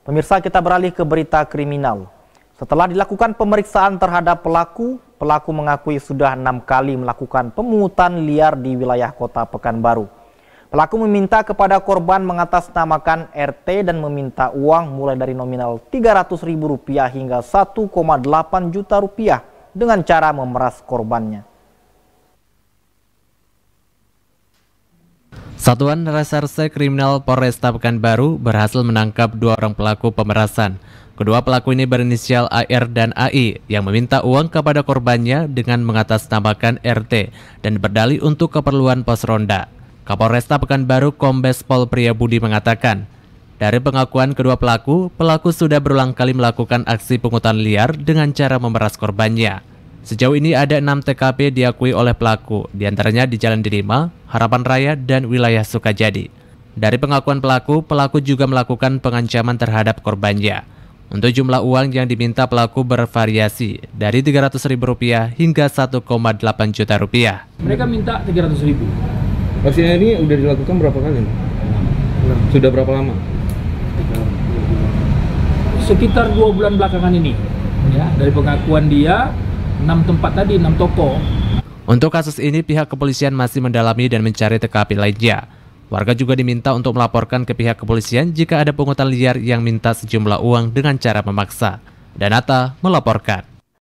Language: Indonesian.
Pemirsa kita beralih ke berita kriminal. Setelah dilakukan pemeriksaan terhadap pelaku, pelaku mengakui sudah enam kali melakukan pemungutan liar di wilayah kota Pekanbaru. Pelaku meminta kepada korban mengatasnamakan RT dan meminta uang mulai dari nominal Rp300.000 hingga Rp1,8 juta rupiah dengan cara memeras korbannya. Satuan Reserse Kriminal Polresta Baru berhasil menangkap dua orang pelaku pemerasan. Kedua pelaku ini berinisial AR dan AI yang meminta uang kepada korbannya dengan mengatasnamakan RT dan berdalih untuk keperluan pos ronda. Kapolresta Baru, Kombes Pol Budi mengatakan, dari pengakuan kedua pelaku, pelaku sudah berulang kali melakukan aksi pungutan liar dengan cara memeras korbannya. Sejauh ini ada 6 TKP diakui oleh pelaku, diantaranya di Jalan Dirima, Harapan Raya, dan wilayah Sukajadi. Dari pengakuan pelaku, pelaku juga melakukan pengancaman terhadap korbannya. Untuk jumlah uang yang diminta pelaku bervariasi dari Rp300.000 hingga 1,8 juta rupiah. Mereka minta Rp300.000. Vaksinasi ini udah dilakukan berapa kali? Sudah berapa lama? Sekitar dua bulan belakangan ini. Ya, dari pengakuan dia, enam tempat tadi, enam toko. Untuk kasus ini pihak kepolisian masih mendalami dan mencari TKP lainnya. Warga juga diminta untuk melaporkan ke pihak kepolisian jika ada pungutan liar yang minta sejumlah uang dengan cara memaksa. Danata melaporkan.